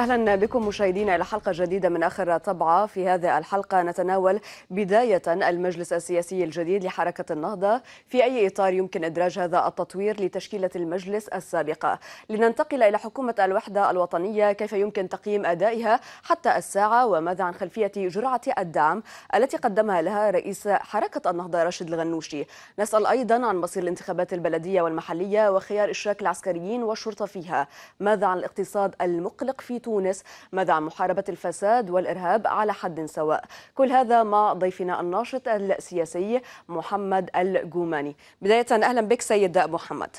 أهلا بكم مشاهدينا إلى حلقة جديدة من آخر طبعة في هذه الحلقة نتناول بداية المجلس السياسي الجديد لحركة النهضة في أي إطار يمكن إدراج هذا التطوير لتشكيلة المجلس السابقة لننتقل إلى حكومة الوحدة الوطنية كيف يمكن تقييم أدائها حتى الساعة وماذا عن خلفية جرعة الدعم التي قدمها لها رئيس حركة النهضة راشد الغنوشي نسأل أيضا عن مصير الانتخابات البلدية والمحلية وخيار إشراك العسكريين والشرطة فيها ماذا عن الاقتصاد المقلق في تونس مدعم محاربة الفساد والإرهاب على حد سواء كل هذا مع ضيفنا الناشط السياسي محمد الجوماني بداية أهلا بك سيد محمد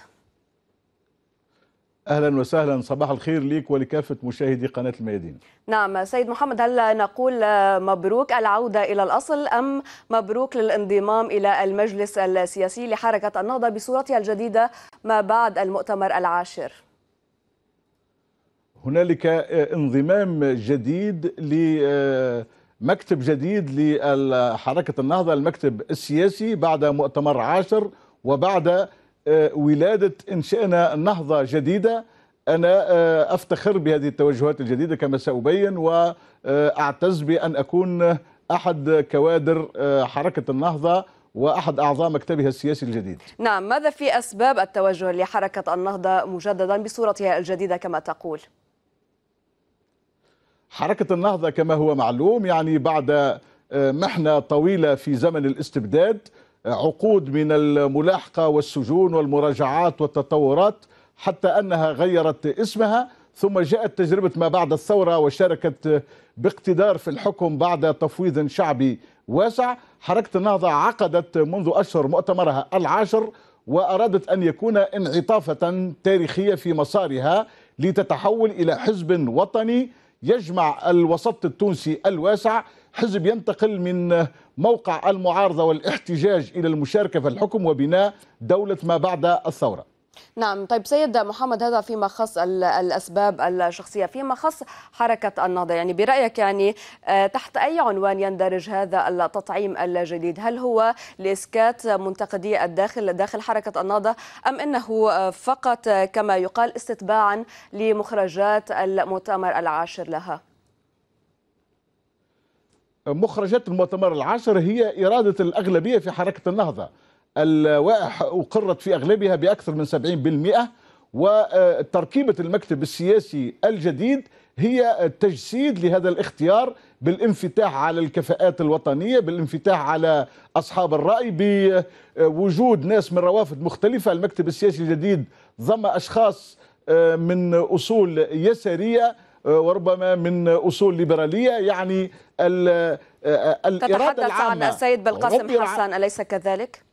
اهلا وسهلا صباح الخير ليك ولكافه مشاهدي قناه الميادين. نعم سيد محمد هل نقول مبروك العوده الى الاصل ام مبروك للانضمام الى المجلس السياسي لحركه النهضه بصورتها الجديده ما بعد المؤتمر العاشر؟ هنالك آه، انضمام جديد لمكتب آه، جديد لحركة النهضة المكتب السياسي بعد مؤتمر عاشر وبعد آه، ولادة إنشأنا نهضة جديدة أنا أفتخر بهذه التوجهات الجديدة كما سأبين وأعتز بأن أكون أحد كوادر حركة النهضة وأحد أعضاء مكتبها السياسي الجديد نعم ماذا في أسباب التوجه لحركة النهضة مجددا بصورتها الجديدة كما تقول؟ حركة النهضة كما هو معلوم يعني بعد آه، محنة طويلة في زمن الاستبداد آه، عقود من الملاحقة والسجون والمراجعات والتطورات حتى أنها غيرت اسمها ثم جاءت تجربة ما بعد الثورة وشاركت آه، باقتدار في الحكم بعد تفويض شعبي واسع حركة النهضة عقدت منذ أشهر مؤتمرها العاشر وأرادت أن يكون انعطافة تاريخية في مسارها لتتحول إلى حزب وطني يجمع الوسط التونسي الواسع حزب ينتقل من موقع المعارضة والاحتجاج إلى المشاركة في الحكم وبناء دولة ما بعد الثورة نعم طيب سيد محمد هذا فيما خص الأسباب الشخصية فيما خص حركة النهضة يعني برأيك يعني آه، تحت أي عنوان يندرج هذا التطعيم الجديد هل هو لإسكات منتقدي الداخل داخل حركة النهضة أم أنه آه، فقط آه، كما يقال استتباعا لمخرجات المؤتمر العاشر لها مخرجات المؤتمر العاشر هي إرادة الأغلبية في حركة النهضة اللوائح أقرت في أغلبها بأكثر من 70% وتركيبة المكتب السياسي الجديد هي تجسيد لهذا الاختيار بالانفتاح على الكفاءات الوطنية بالانفتاح على أصحاب الرأي بوجود ناس من روافد مختلفة المكتب السياسي الجديد ضم أشخاص آه، من أصول يسارية آه، وربما من أصول ليبرالية يعني آه، الإرادة العامة تتحدث عن السيد بالقاسم حسن أليس كذلك؟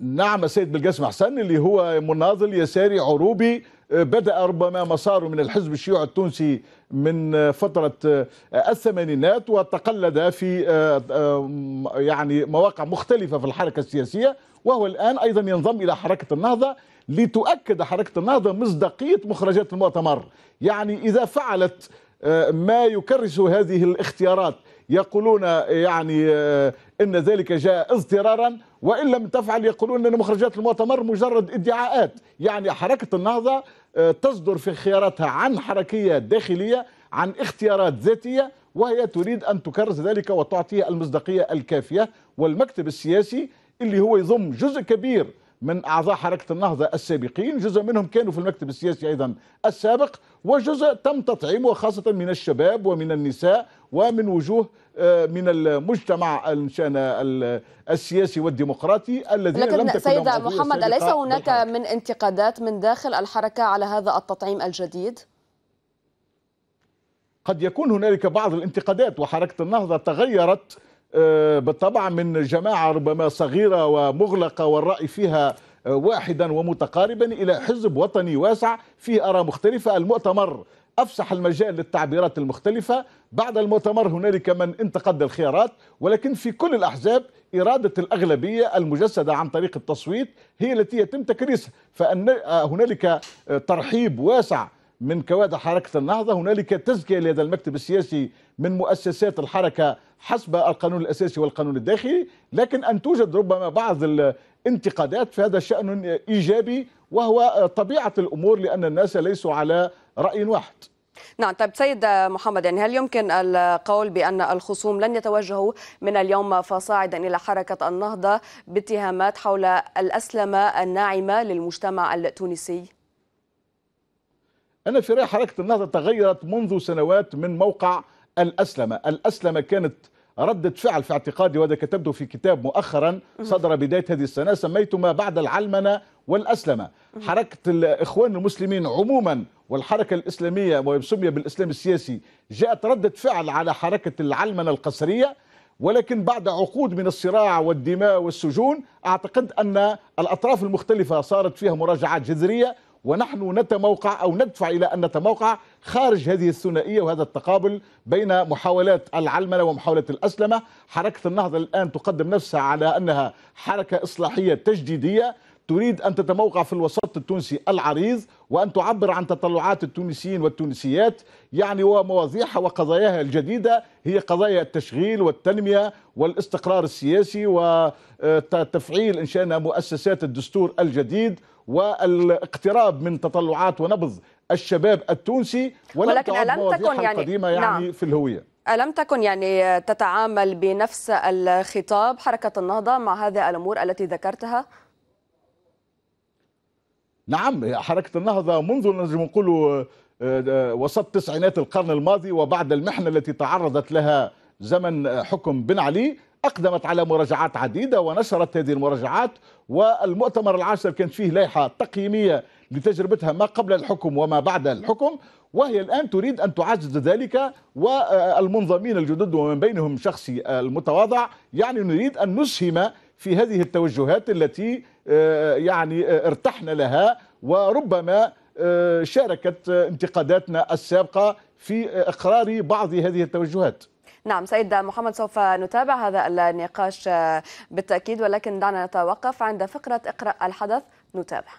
نعم السيد بالقاسم حسن اللي هو مناضل يساري عروبي آه، بدأ ربما مساره من الحزب الشيوعي التونسي من آه، فترة آه، الثمانينات وتقلد في يعني مواقع مختلفة في الحركة السياسية وهو الآن أيضا ينضم إلى حركة النهضة لتؤكد حركة النهضة مصداقية مخرجات المؤتمر يعني إذا فعلت ما يكرس هذه الاختيارات يقولون يعني ان ذلك جاء اضطرارا وإن لم تفعل يقولون أن مخرجات المؤتمر مجرد ادعاءات يعني حركة النهضة آه، تصدر في خياراتها عن حركية داخلية عن اختيارات ذاتية وهي تريد أن تكرس ذلك وتعطيه المصداقية الكافية والمكتب السياسي اللي هو يضم جزء كبير من أعضاء حركة النهضة السابقين جزء منهم كانوا في المكتب السياسي أيضا السابق وجزء تم تطعيمه خاصة من الشباب ومن النساء ومن وجوه من المجتمع ان السياسي والديمقراطي الذي لم تكن سيد محمد اليس هناك من انتقادات من داخل الحركه على هذا التطعيم الجديد؟ قد يكون هنالك بعض الانتقادات وحركه النهضه تغيرت آه، بالطبع من جماعه ربما صغيره ومغلقه والراي فيها آه، واحدا ومتقاربا الى حزب وطني واسع فيه اراء مختلفه المؤتمر أفسح المجال للتعبيرات المختلفة بعد المؤتمر هنالك من انتقد الخيارات ولكن في كل الأحزاب إرادة الأغلبية المجسدة عن طريق التصويت هي التي يتم تكريسها فأن هنالك ترحيب واسع من كوادر حركة النهضة هنالك تزكية لهذا المكتب السياسي من مؤسسات الحركة حسب القانون الأساسي والقانون الداخلي لكن أن توجد ربما بعض الانتقادات فهذا شأن إيجابي وهو طبيعة الأمور لأن الناس ليسوا على راي واحد نعم طيب سيد محمد يعني هل يمكن القول بأن الخصوم لن يتوجهوا من اليوم فصاعدا إلى حركة النهضة باتهامات حول الأسلمة الناعمة للمجتمع التونسي؟ أنا في رأيي حركة النهضة تغيرت منذ سنوات من موقع الأسلمة الأسلمة كانت ردة فعل في اعتقادي وهذا كتبته في كتاب مؤخرا صدر بداية هذه السنة سميته ما بعد العلمنة والأسلمة حركة الإخوان المسلمين عموما والحركة الإسلامية ويسمي بالإسلام السياسي جاءت ردة فعل على حركة العلمنة القسرية ولكن بعد عقود من الصراع والدماء والسجون أعتقد أن الأطراف المختلفة صارت فيها مراجعات جذرية ونحن نتموقع أو ندفع إلى أن نتموقع خارج هذه الثنائية وهذا التقابل بين محاولات العلمنة ومحاولة الأسلمة حركة النهضة الآن تقدم نفسها على أنها حركة إصلاحية تجديدية تريد أن تتموقع في الوسط التونسي العريض وأن تعبر عن تطلعات التونسيين والتونسيات يعني ومواضيعها وقضاياها الجديدة هي قضايا التشغيل والتنمية والاستقرار السياسي وتفعيل إن شاء مؤسسات الدستور الجديد والاقتراب من تطلعات ونبض الشباب التونسي ولم ولكن ألم تكن يعني قديمة يعني نعم. في الهوية ألم تكن يعني تتعامل بنفس الخطاب حركة النهضة مع هذه الأمور التي ذكرتها؟ نعم حركة النهضة منذ نجم نقول آه، آه، وسط تسعينات القرن الماضي وبعد المحنة التي تعرضت لها زمن حكم بن علي أقدمت على مراجعات عديدة ونشرت هذه المراجعات والمؤتمر العاشر كانت فيه لائحة تقييمية لتجربتها ما قبل الحكم وما بعد الحكم وهي الآن تريد أن تعزز ذلك والمنظمين الجدد ومن بينهم شخصي المتواضع يعني نريد أن نسهم في هذه التوجهات التي آه، يعني آه، ارتحنا لها وربما آه، شاركت انتقاداتنا السابقة في إقرار بعض هذه التوجهات نعم سيد محمد سوف نتابع هذا النقاش بالتأكيد ولكن دعنا نتوقف عند فقرة اقرأ الحدث نتابع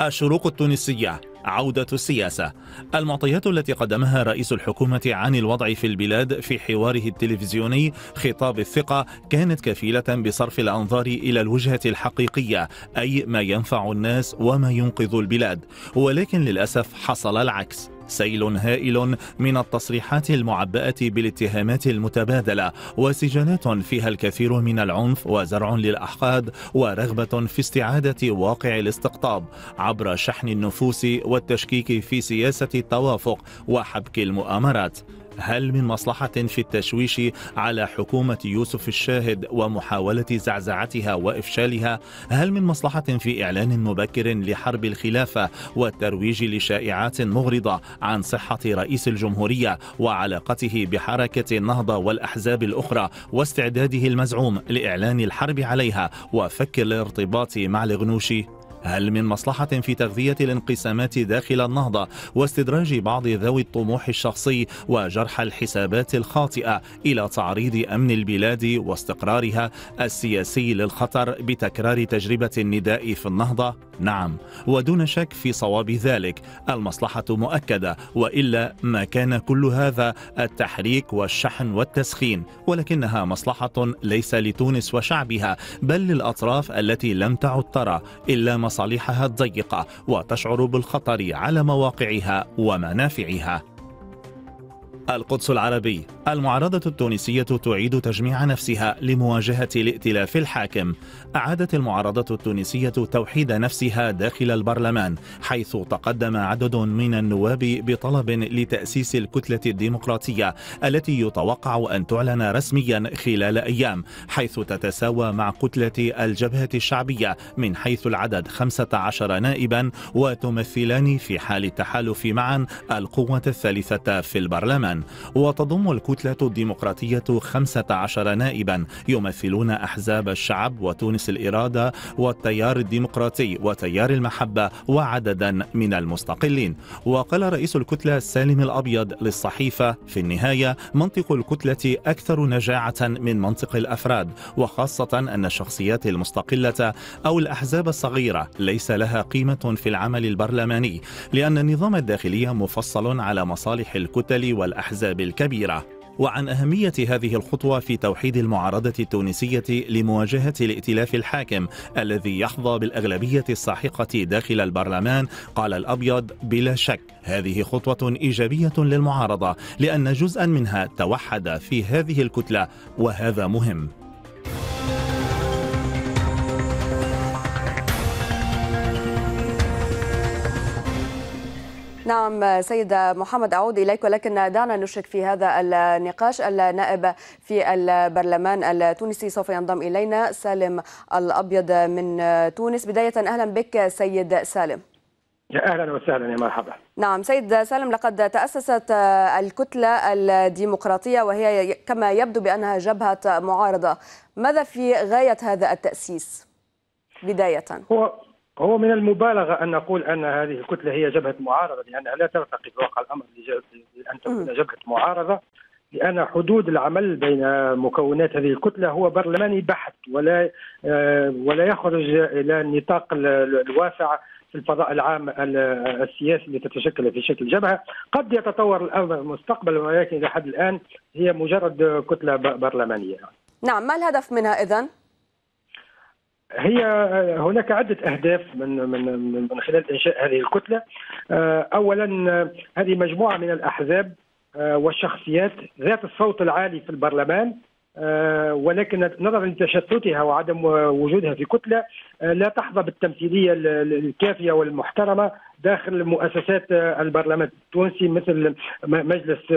الشروق التونسية عودة السياسة المعطيات التي قدمها رئيس الحكومة عن الوضع في البلاد في حواره التلفزيوني خطاب الثقة كانت كفيلة بصرف الأنظار إلى الوجهة الحقيقية أي ما ينفع الناس وما ينقذ البلاد ولكن للأسف حصل العكس سيل هائل من التصريحات المعبأة بالاتهامات المتبادلة وسجانات فيها الكثير من العنف وزرع للأحقاد ورغبة في استعادة واقع الاستقطاب عبر شحن النفوس والتشكيك في سياسة التوافق وحبك المؤامرات هل من مصلحة في التشويش على حكومة يوسف الشاهد ومحاولة زعزعتها وإفشالها؟ هل من مصلحة في إعلان مبكر لحرب الخلافة والترويج لشائعات مغرضة عن صحة رئيس الجمهورية وعلاقته بحركة النهضة والأحزاب الأخرى واستعداده المزعوم لإعلان الحرب عليها وفك الارتباط مع الغنوشي؟ هل من مصلحة في تغذية الانقسامات داخل النهضة واستدراج بعض ذوي الطموح الشخصي وجرح الحسابات الخاطئة إلى تعريض أمن البلاد واستقرارها السياسي للخطر بتكرار تجربة النداء في النهضة؟ نعم ودون شك في صواب ذلك المصلحة مؤكدة وإلا ما كان كل هذا التحريك والشحن والتسخين ولكنها مصلحة ليس لتونس وشعبها بل للأطراف التي لم تعد ترى إلا مصلحة مصالحها الضيقة وتشعر بالخطر على مواقعها ومنافعها القدس العربي المعارضة التونسية تعيد تجميع نفسها لمواجهة الائتلاف الحاكم. أعادت المعارضة التونسية توحيد نفسها داخل البرلمان، حيث تقدم عدد من النواب بطلب لتأسيس الكتلة الديمقراطية التي يتوقع أن تعلن رسميا خلال أيام، حيث تتساوى مع كتلة الجبهة الشعبية من حيث العدد 15 نائبا وتمثلان في حال التحالف معا القوة الثالثة في البرلمان، وتضم الكتلة الكتلة الديمقراطية 15 نائبا يمثلون أحزاب الشعب وتونس الإرادة والتيار الديمقراطي وتيار المحبة وعددا من المستقلين وقال رئيس الكتلة سالم الأبيض للصحيفة في النهاية منطق الكتلة أكثر نجاعة من منطق الأفراد وخاصة أن الشخصيات المستقلة أو الأحزاب الصغيرة ليس لها قيمة في العمل البرلماني لأن النظام الداخلي مفصل على مصالح الكتل والأحزاب الكبيرة وعن أهمية هذه الخطوة في توحيد المعارضة التونسية لمواجهة الائتلاف الحاكم الذي يحظى بالأغلبية الساحقة داخل البرلمان قال الأبيض بلا شك هذه خطوة إيجابية للمعارضة لأن جزءا منها توحد في هذه الكتلة وهذا مهم نعم سيد محمد أعود إليك ولكن دعنا نشرك في هذا النقاش النائب في البرلمان التونسي سوف ينضم إلينا سالم الأبيض من تونس بداية أهلا بك سيد سالم يا اهلا وسهلا يا مرحبا نعم سيد سالم لقد تاسست الكتله الديمقراطيه وهي كما يبدو بانها جبهه معارضه ماذا في غايه هذا التاسيس بدايه هو هو من المبالغة أن نقول أن هذه الكتلة هي جبهة معارضة لأنها لا ترتقي في واقع الأمر لأن تكون جبهة معارضة لأن حدود العمل بين مكونات هذه الكتلة هو برلماني بحت ولا آه، ولا يخرج إلى النطاق الواسع في الفضاء العام السياسي التي تتشكل في شكل جبهه، قد يتطور الامر مستقبلا ولكن الى حد الان هي مجرد كتله برلمانيه. نعم، ما الهدف منها اذا؟ هي آه، هناك عدة أهداف من من من خلال إنشاء هذه الكتلة. آه، أولا آه، هذه مجموعة من الأحزاب والشخصيات ذات الصوت العالي في البرلمان آه، ولكن نظرا لتشتتها وعدم وجودها في كتله آه، لا تحظى بالتمثيليه الكافيه والمحترمه داخل مؤسسات آه، البرلمان التونسي مثل مجلس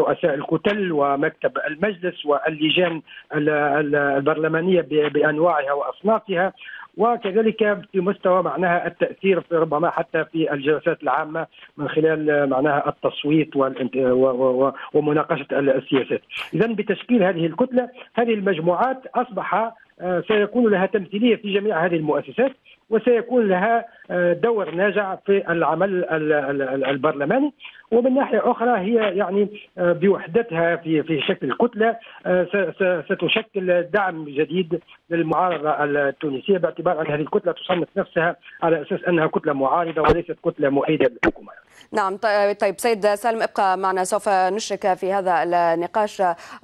رؤساء الكتل ومكتب المجلس واللجان البرلمانيه بانواعها واصنافها وكذلك في مستوى معناها التاثير ربما حتى في الجلسات العامه من خلال معناها التصويت ومناقشه السياسات. اذا بتشكيل هذه الكتله هذه المجموعات اصبح آه، سيكون لها تمثيليه في جميع هذه المؤسسات وسيكون لها دور ناجع في العمل البرلماني ومن ناحيه اخرى هي يعني آه، بوحدتها في في شكل كتله آه، ستشكل دعم جديد للمعارضه التونسيه باعتبار ان هذه الكتله تصنف نفسها على اساس انها كتله معارضه وليست كتله مؤيده للحكومه نعم طيب سيد سالم ابقى معنا سوف نشرك في هذا النقاش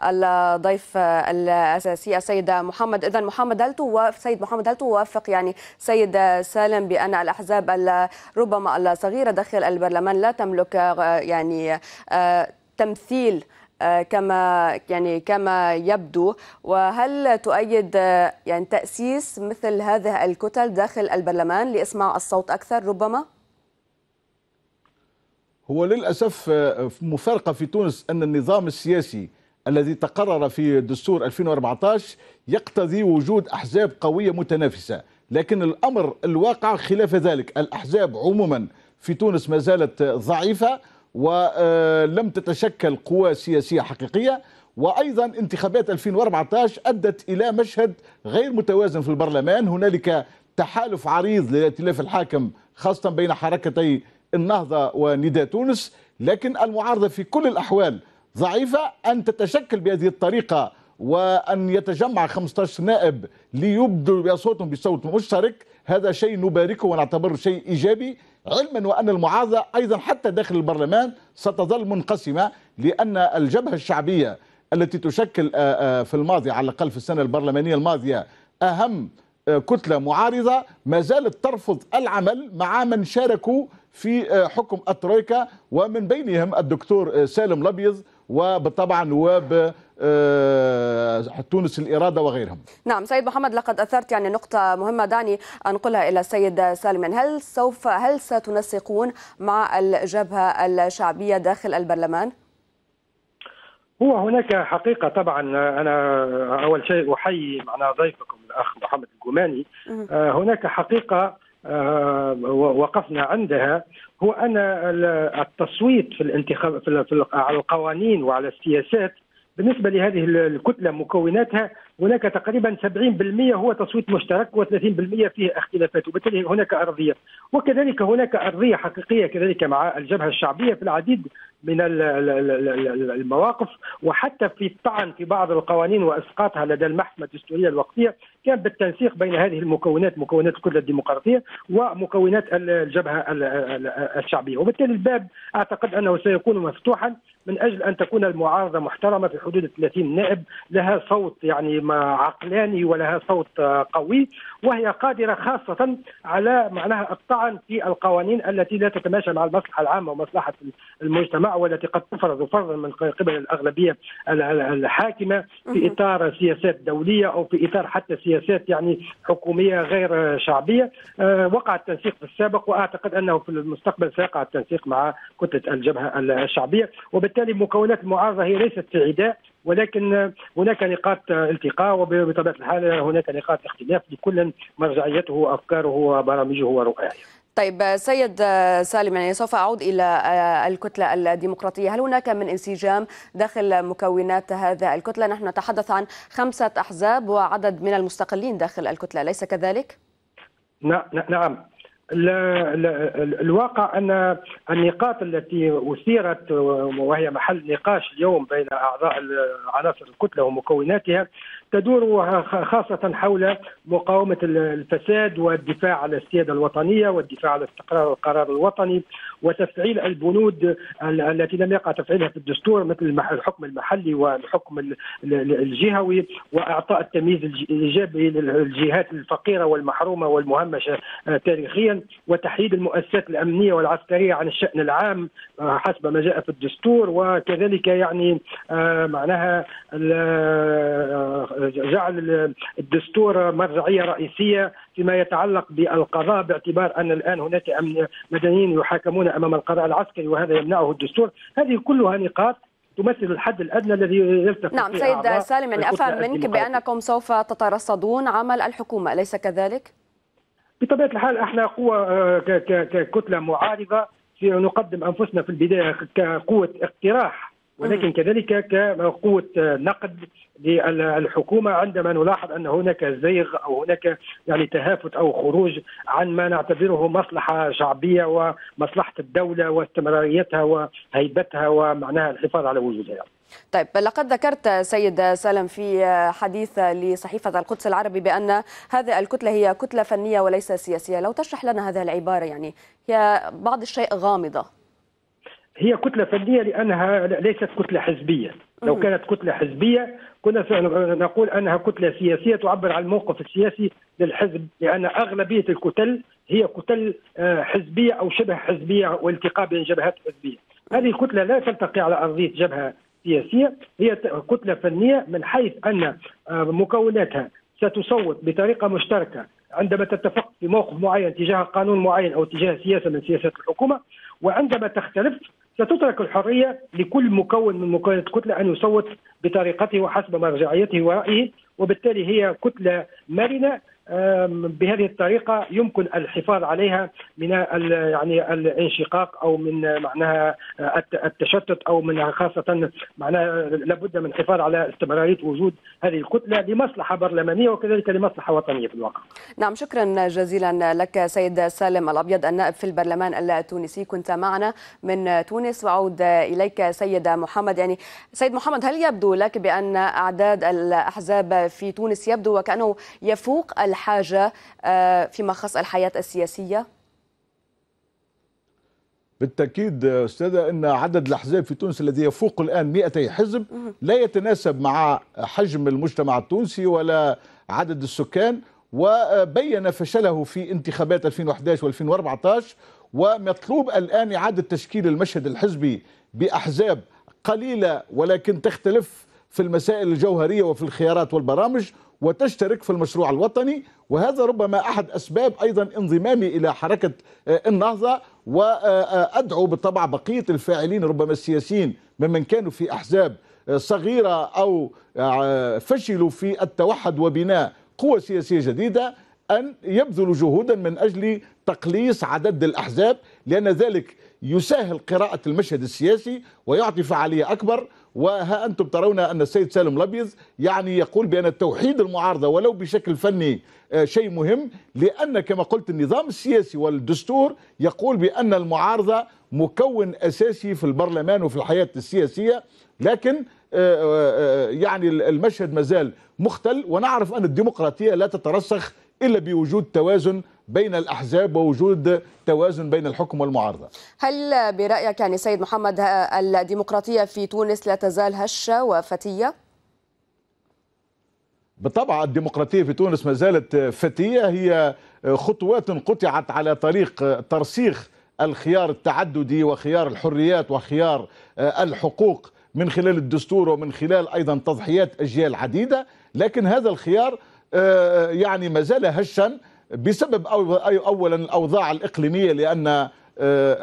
الضيف الاساسي السيد محمد اذا محمد هل توافق سيد محمد هل توافق يعني سيد سالم بان الأحزاب ربما الصغيرة داخل البرلمان لا تملك آه، يعني آه، تمثيل آه، كما يعني كما يبدو وهل تؤيد يعني تأسيس مثل هذه الكتل داخل البرلمان لإسماع الصوت أكثر ربما؟ هو للأسف مفارقة في تونس أن النظام السياسي الذي تقرر في دستور 2014 يقتضي وجود أحزاب قوية متنافسة لكن الأمر الواقع خلاف ذلك الأحزاب عموما في تونس ما زالت ضعيفة ولم آه، تتشكل قوى سياسية حقيقية وأيضا انتخابات 2014 أدت إلى مشهد غير متوازن في البرلمان هنالك تحالف عريض للائتلاف الحاكم خاصة بين حركتي النهضة ونداء تونس لكن المعارضة في كل الأحوال ضعيفة أن تتشكل بهذه الطريقة وأن يتجمع 15 نائب ليبدوا بصوتهم بصوت مشترك هذا شيء نباركه ونعتبره شيء إيجابي علما وأن المعارضة أيضا حتى داخل البرلمان ستظل منقسمة لأن الجبهة الشعبية التي تشكل آه، آه، في الماضي على الأقل في السنة البرلمانية الماضية أهم آه، كتلة معارضة ما زالت ترفض العمل مع من شاركوا في حكم الترويكا ومن بينهم الدكتور سالم الأبيض وبالطبع نواب آه، تونس الإرادة وغيرهم نعم سيد محمد لقد أثرت يعني نقطة مهمة دعني أنقلها إلى السيد سالم يعني هل سوف هل ستنسقون مع الجبهة الشعبية داخل البرلمان؟ هو هناك حقيقه طبعا انا اول شيء احيي معنا ضيفكم الاخ محمد الجوماني آه، هناك حقيقه آه، وقفنا عندها هو ان التصويت في الانتخاب في على القوانين وعلى السياسات بالنسبه لهذه الكتله مكوناتها هناك تقريبا 70% هو تصويت مشترك و30% فيه اختلافات وبالتالي هناك ارضيه وكذلك هناك ارضيه حقيقيه كذلك مع الجبهه الشعبيه في العديد من المواقف وحتى في الطعن في بعض القوانين واسقاطها لدى المحكمه الدستوريه الوقتيه كان بالتنسيق بين هذه المكونات مكونات الكتله الديمقراطيه ومكونات الجبهه الشعبيه وبالتالي الباب اعتقد انه سيكون مفتوحا من اجل ان تكون المعارضه محترمه في حدود 30 نائب لها صوت يعني عقلاني ولها صوت قوي وهي قادره خاصه على معناها الطعن في القوانين التي لا تتماشى مع المصلحه العامه ومصلحه المجتمع والتي قد تفرض فرضا من قبل الاغلبيه الحاكمه في اطار سياسات دوليه او في اطار حتى سياسات يعني حكوميه غير شعبيه آه، وقع التنسيق في السابق واعتقد انه في المستقبل سيقع التنسيق مع كتله الجبهه الشعبيه وبالتالي مكونات المعارضه هي ليست في عداء ولكن هناك نقاط التقاء وبطبيعه الحال هناك نقاط اختلاف لكل مرجعيته وافكاره وبرامجه ورؤاه طيب سيد سالم يعني سوف اعود الى الكتله الديمقراطيه، هل هناك من انسجام داخل مكونات هذا الكتله؟ نحن نتحدث عن خمسه احزاب وعدد من المستقلين داخل الكتله، اليس كذلك؟ نعم لا لا الواقع ان النقاط التي اثيرت وهي محل نقاش اليوم بين اعضاء عناصر الكتله ومكوناتها تدور خاصه حول مقاومه الفساد والدفاع على السياده الوطنيه والدفاع على استقرار القرار الوطني وتفعيل البنود التي لم يقع تفعيلها في الدستور مثل الحكم المحلي والحكم الجهوي واعطاء التمييز الايجابي للجهات الفقيره والمحرومه والمهمشه آه، تاريخيا وتحييد المؤسسات الامنيه والعسكريه عن الشان العام آه، حسب ما جاء في الدستور وكذلك يعني آه، معناها جعل الدستور مرجعيه رئيسيه فيما يتعلق بالقضاء باعتبار ان الان هناك مدنيين يحاكمون امام القضاء العسكري وهذا يمنعه الدستور هذه كلها نقاط تمثل الحد الادنى الذي يلتقي نعم سيد سالم يعني افهم منك بانكم سوف تترصدون عمل الحكومه اليس كذلك؟ بطبيعه الحال احنا قوه آه، ككتله معارضه نقدم انفسنا في البدايه كقوه اقتراح ولكن كذلك كقوه آه، نقد للحكومه عندما نلاحظ ان هناك زيغ او هناك يعني تهافت او خروج عن ما نعتبره مصلحه شعبيه ومصلحه الدوله واستمراريتها وهيبتها ومعناها الحفاظ على وجودها. طيب لقد ذكرت سيد سالم في حديث لصحيفة القدس العربي بأن هذه الكتلة هي كتلة فنية وليس سياسية لو تشرح لنا هذه العبارة يعني هي بعض الشيء غامضة هي كتله فنيه لانها ليست كتله حزبيه لو كانت كتله حزبيه كنا نقول انها كتله سياسيه تعبر عن الموقف السياسي للحزب لان اغلبيه الكتل هي كتل آه، حزبيه او شبه حزبيه والتقاء بين جبهات حزبيه هذه الكتله لا تلتقي على ارضيه جبهه سياسيه هي كتله فنيه من حيث ان آه، مكوناتها ستصوت بطريقه مشتركه عندما تتفق في موقف معين تجاه قانون معين او تجاه سياسه من سياسات الحكومه وعندما تختلف ستترك الحريه لكل مكون من مكونات الكتله ان يصوت بطريقته وحسب مرجعيته ورايه وبالتالي هي كتله مرنه بهذه الطريقه يمكن الحفاظ عليها من يعني الانشقاق او من معناها التشتت او من خاصه معناها لابد من الحفاظ على استمراريه وجود هذه الكتله لمصلحه برلمانيه وكذلك لمصلحه وطنيه في الواقع. نعم شكرا جزيلا لك سيد سالم الابيض النائب في البرلمان التونسي كنت معنا من تونس واعود اليك سيد محمد يعني سيد محمد هل يبدو لك بان اعداد الاحزاب في تونس يبدو وكانه يفوق الحد الحاجة آه، فيما خص الحياة السياسية؟ بالتأكيد أستاذة أن عدد الأحزاب في تونس الذي يفوق الآن 200 حزب لا يتناسب مع حجم المجتمع التونسي ولا عدد السكان وبين فشله في انتخابات 2011 و2014 ومطلوب الآن إعادة تشكيل المشهد الحزبي بأحزاب قليلة ولكن تختلف في المسائل الجوهرية وفي الخيارات والبرامج وتشترك في المشروع الوطني وهذا ربما أحد أسباب أيضا انضمامي إلى حركة آه، النهضة وأدعو بالطبع بقية الفاعلين ربما السياسيين ممن كانوا في أحزاب آه، صغيرة أو آه، فشلوا في التوحد وبناء قوة سياسية جديدة أن يبذلوا جهودا من أجل تقليص عدد الأحزاب لأن ذلك يسهل قراءة المشهد السياسي ويعطي فعالية أكبر وها أنتم ترون أن السيد سالم لبيز يعني يقول بأن توحيد المعارضة ولو بشكل فني آه، شيء مهم لأن كما قلت النظام السياسي والدستور يقول بأن المعارضة مكون أساسي في البرلمان وفي الحياة السياسية لكن آه، آه، يعني المشهد مازال مختل ونعرف أن الديمقراطية لا تترسخ إلا بوجود توازن بين الأحزاب ووجود توازن بين الحكم والمعارضة هل برأيك يعني سيد محمد الديمقراطية في تونس لا تزال هشة وفتية؟ بالطبع الديمقراطية في تونس ما زالت فتية هي خطوات قطعت على طريق ترسيخ الخيار التعددي وخيار الحريات وخيار الحقوق من خلال الدستور ومن خلال أيضا تضحيات أجيال عديدة لكن هذا الخيار آه، يعني ما زال هشا بسبب اولا الاوضاع الاقليميه لان آه،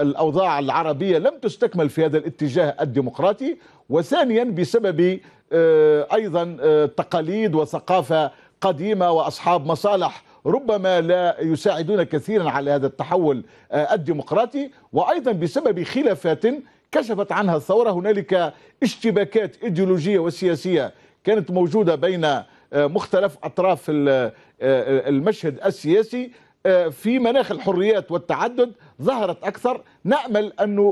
الاوضاع العربيه لم تستكمل في هذا الاتجاه الديمقراطي وثانيا بسبب آه، ايضا آه، تقاليد وثقافه قديمه واصحاب مصالح ربما لا يساعدون كثيرا على هذا التحول الديمقراطي وايضا بسبب خلافات كشفت عنها الثوره هنالك اشتباكات ايديولوجيه وسياسيه كانت موجوده بين مختلف اطراف آه، آه، المشهد السياسي آه، في مناخ الحريات والتعدد ظهرت أكثر نأمل أنه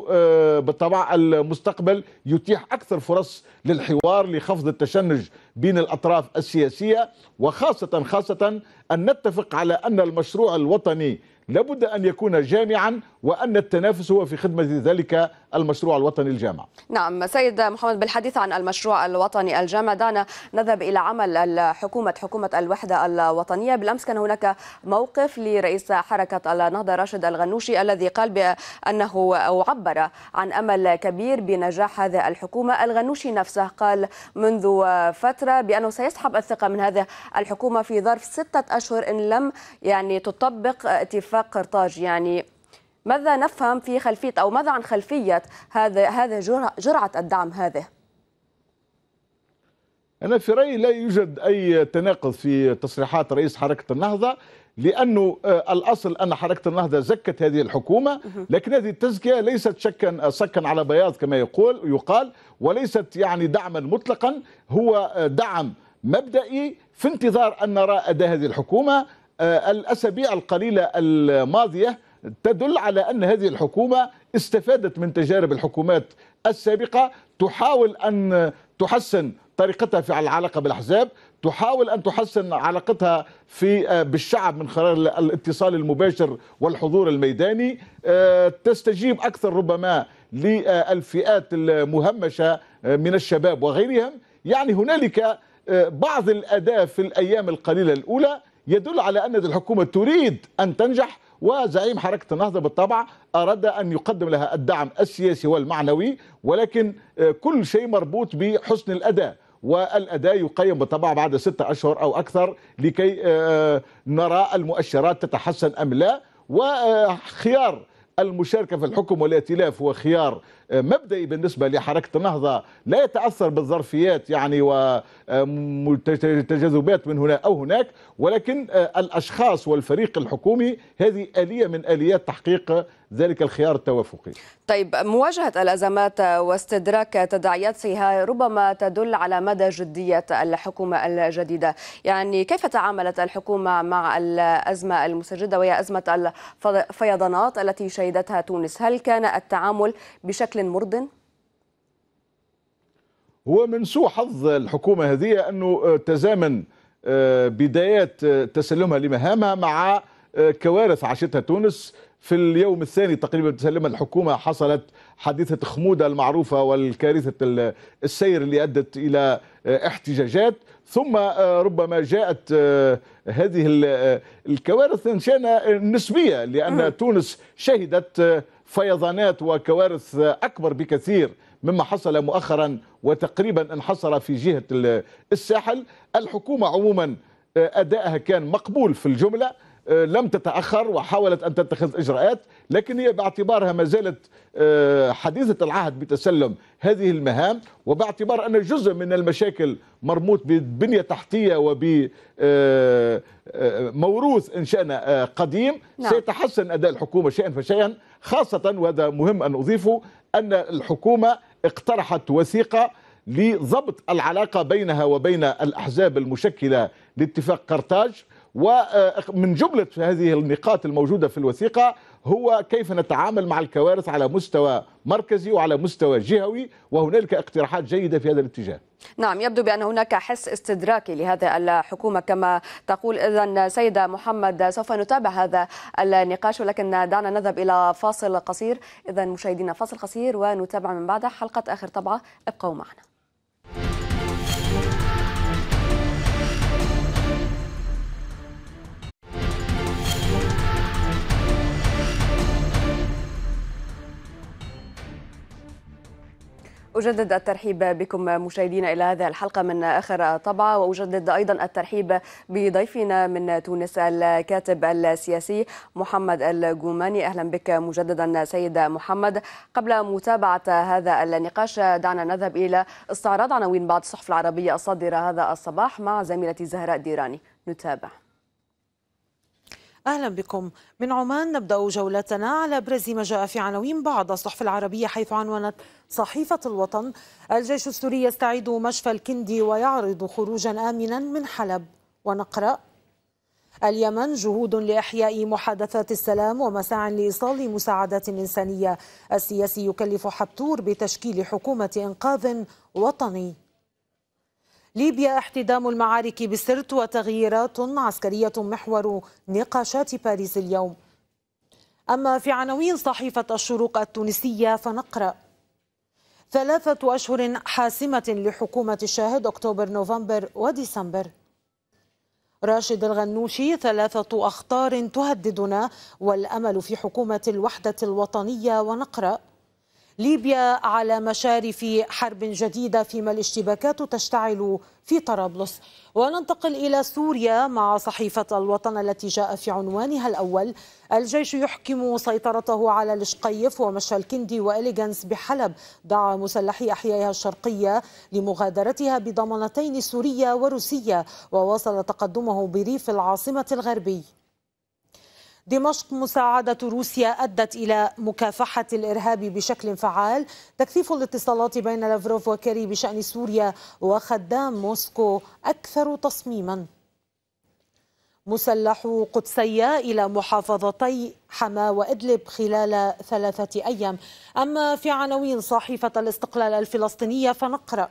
بالطبع المستقبل يتيح أكثر فرص للحوار لخفض التشنج بين الأطراف السياسية وخاصة خاصة أن نتفق على أن المشروع الوطني لابد أن يكون جامعا وأن التنافس هو في خدمة ذلك المشروع الوطني الجامع نعم سيد محمد بالحديث عن المشروع الوطني الجامع دعنا نذهب إلى عمل الحكومة حكومة الوحدة الوطنية بالأمس كان هناك موقف لرئيس حركة النهضة راشد الغنوشي الذي قال بأنه أو عبر عن أمل كبير بنجاح هذه الحكومة الغنوشي نفسه قال منذ فترة بأنه سيسحب الثقة من هذه الحكومة في ظرف ستة أشهر إن لم يعني تطبق اتفاق قرطاج يعني ماذا نفهم في خلفية أو ماذا عن خلفية هذا هذا جرعة الدعم هذه؟ أنا في رأيي لا يوجد أي تناقض في تصريحات رئيس حركة النهضة لأنه آه، الأصل أن حركة النهضة زكت هذه الحكومة لكن هذه التزكية ليست شكا صكا على بياض كما يقول يقال وليست يعني دعما مطلقا هو آه، دعم مبدئي في انتظار أن نرى أداء هذه الحكومة آه، الأسابيع القليلة الماضية تدل على أن هذه الحكومة استفادت من تجارب الحكومات السابقة تحاول أن تحسن طريقتها في العلاقة بالأحزاب تحاول أن تحسن علاقتها في آه، بالشعب من خلال الاتصال المباشر والحضور الميداني آه، تستجيب أكثر ربما للفئات المهمشة آه، من الشباب وغيرهم يعني هنالك بعض الأداة في الأيام القليلة الأولى يدل على أن الحكومة تريد أن تنجح وزعيم حركة النهضة بالطبع أراد أن يقدم لها الدعم السياسي والمعنوي ولكن آه، كل شيء مربوط بحسن الأداء والأداء يقيم بالطبع بعد ستة أشهر أو أكثر لكي آه، نرى المؤشرات تتحسن أم لا وخيار المشاركة في الحكم والائتلاف هو خيار مبدئي بالنسبة لحركة النهضة لا يتأثر بالظرفيات يعني وتجاذبات آه، من هنا أو هناك ولكن آه، الأشخاص والفريق الحكومي هذه آلية من آليات تحقيق ذلك الخيار التوافقي طيب مواجهة الأزمات واستدراك تداعياتها ربما تدل على مدى جدية الحكومة الجديدة يعني كيف تعاملت الحكومة مع الأزمة المستجدة وهي أزمة الفيضانات التي شهدتها تونس هل كان التعامل بشكل بشكل مرض؟ هو من سوء حظ الحكومة هذه أنه آه، تزامن آه، بدايات آه، تسلمها لمهامها مع كوارث عاشتها تونس في اليوم الثاني تقريبا تسلمها الحكومة حصلت حادثة خمودة المعروفة والكارثة السير اللي أدت إلى احتجاجات ثم ربما جاءت هذه الكوارث نسبية لأن تونس شهدت فيضانات وكوارث أكبر بكثير مما حصل مؤخرا وتقريبا انحصر في جهة الساحل الحكومة عموما آه، أدائها كان مقبول في الجملة آه، لم تتأخر وحاولت أن تتخذ إجراءات لكن هي باعتبارها ما زالت آه، حديثة العهد بتسلم هذه المهام وباعتبار أن جزء من المشاكل مربوط ببنية تحتية وبموروث آه، إن شأن قديم نعم. سيتحسن أداء الحكومة شيئا فشيئا خاصة وهذا مهم أن أضيفه أن الحكومة اقترحت وثيقة لضبط العلاقة بينها وبين الأحزاب المشكلة لاتفاق قرطاج ومن جملة هذه النقاط الموجودة في الوثيقة هو كيف نتعامل مع الكوارث على مستوى مركزي وعلى مستوى جهوي وهنالك اقتراحات جيدة في هذا الاتجاه نعم يبدو بأن هناك حس استدراكي لهذا الحكومة كما تقول إذا سيدة محمد سوف نتابع هذا النقاش ولكن دعنا نذهب إلى فاصل قصير إذا مشاهدينا فاصل قصير ونتابع من بعد حلقة آخر طبعة ابقوا معنا أجدد الترحيب بكم مشاهدينا إلى هذه الحلقة من آخر طبعة وأجدد أيضا الترحيب بضيفنا من تونس الكاتب السياسي محمد الجوماني أهلا بك مجددا سيد محمد قبل متابعة هذا النقاش دعنا نذهب إلى استعراض عناوين بعض الصحف العربية الصادرة هذا الصباح مع زميلتي زهراء ديراني نتابع أهلا بكم من عمان نبدأ جولتنا على ابرز ما جاء في عناوين بعض الصحف العربية حيث عنونت صحيفة الوطن الجيش السوري يستعيد مشفى الكندي ويعرض خروجا آمنا من حلب ونقرأ اليمن جهود لإحياء محادثات السلام ومساع لإيصال مساعدات إنسانية السياسي يكلف حبتور بتشكيل حكومة إنقاذ وطني ليبيا احتدام المعارك بسرت وتغييرات عسكرية محور نقاشات باريس اليوم أما في عناوين صحيفة الشروق التونسية فنقرأ ثلاثة أشهر حاسمة لحكومة الشاهد أكتوبر نوفمبر وديسمبر راشد الغنوشي ثلاثة أخطار تهددنا والأمل في حكومة الوحدة الوطنية ونقرأ ليبيا على مشارف حرب جديدة فيما الاشتباكات تشتعل في طرابلس وننتقل إلى سوريا مع صحيفة الوطن التي جاء في عنوانها الأول الجيش يحكم سيطرته على الشقيف ومشى الكندي وإليغانس بحلب دعا مسلحي أحيائها الشرقية لمغادرتها بضمانتين سورية وروسية وواصل تقدمه بريف العاصمة الغربي دمشق مساعدة روسيا أدت إلى مكافحة الإرهاب بشكل فعال تكثيف الاتصالات بين لافروف وكيري بشأن سوريا وخدام موسكو أكثر تصميما مسلح قدسية إلى محافظتي حما وإدلب خلال ثلاثة أيام أما في عناوين صحيفة الاستقلال الفلسطينية فنقرأ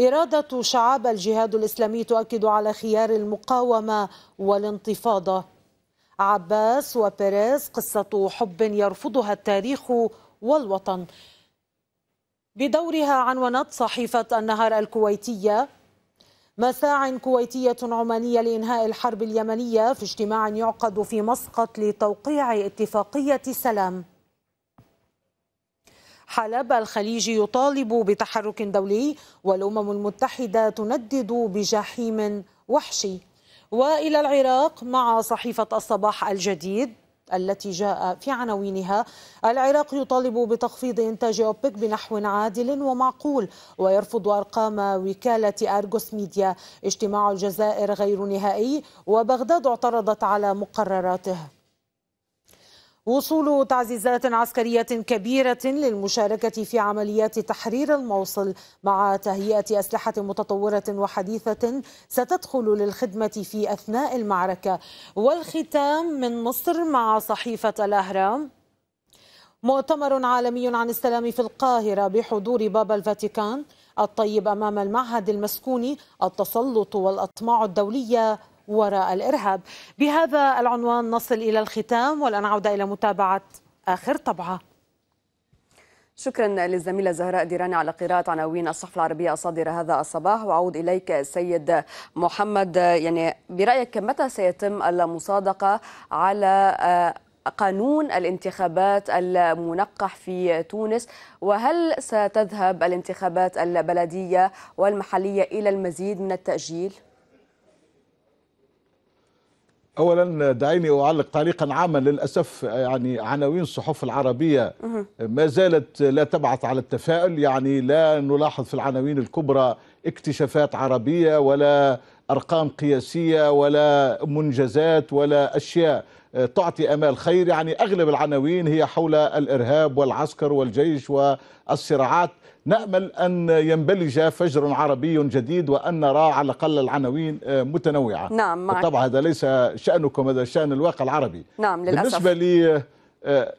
إرادة شعب الجهاد الإسلامي تؤكد على خيار المقاومة والانتفاضة عباس وبيريز قصة حب يرفضها التاريخ والوطن بدورها عنونت صحيفة النهار الكويتية مساع كويتية عمانية لإنهاء الحرب اليمنية في اجتماع يعقد في مسقط لتوقيع اتفاقية سلام حلب الخليج يطالب بتحرك دولي والأمم المتحدة تندد بجحيم وحشي والى العراق مع صحيفه الصباح الجديد التي جاء في عناوينها العراق يطالب بتخفيض إنتاج أوبك بنحو عادل ومعقول ويرفض أرقام وكالة أرجوس ميديا اجتماع الجزائر غير نهائي وبغداد اعترضت على مقرراته وصول تعزيزات عسكرية كبيرة للمشاركة في عمليات تحرير الموصل مع تهيئة أسلحة متطورة وحديثة ستدخل للخدمة في أثناء المعركة والختام من مصر مع صحيفة الأهرام مؤتمر عالمي عن السلام في القاهرة بحضور بابا الفاتيكان الطيب أمام المعهد المسكوني التسلط والأطماع الدولية وراء الإرهاب بهذا العنوان نصل إلى الختام والآن عودة إلى متابعة آخر طبعة شكرا للزميلة زهراء ديراني على قراءة عناوين الصحف العربية الصادرة هذا الصباح وأعود إليك سيد محمد يعني برأيك متى سيتم المصادقة على آه، قانون الانتخابات المنقح في تونس وهل ستذهب الانتخابات البلدية والمحلية إلى المزيد من التأجيل؟ اولا دعيني اعلق تعليقا عاما للاسف يعني عناوين الصحف العربيه ما زالت لا تبعث على التفاؤل يعني لا نلاحظ في العناوين الكبرى اكتشافات عربيه ولا ارقام قياسيه ولا منجزات ولا اشياء تعطي امال خير يعني اغلب العناوين هي حول الارهاب والعسكر والجيش والصراعات نأمل أن ينبلج فجر عربي جديد وأن نرى على الأقل العناوين آه، متنوعة نعم معك. طبعا هذا ليس شأنكم هذا شأن الواقع العربي نعم للأسف بالنسبة لي آه،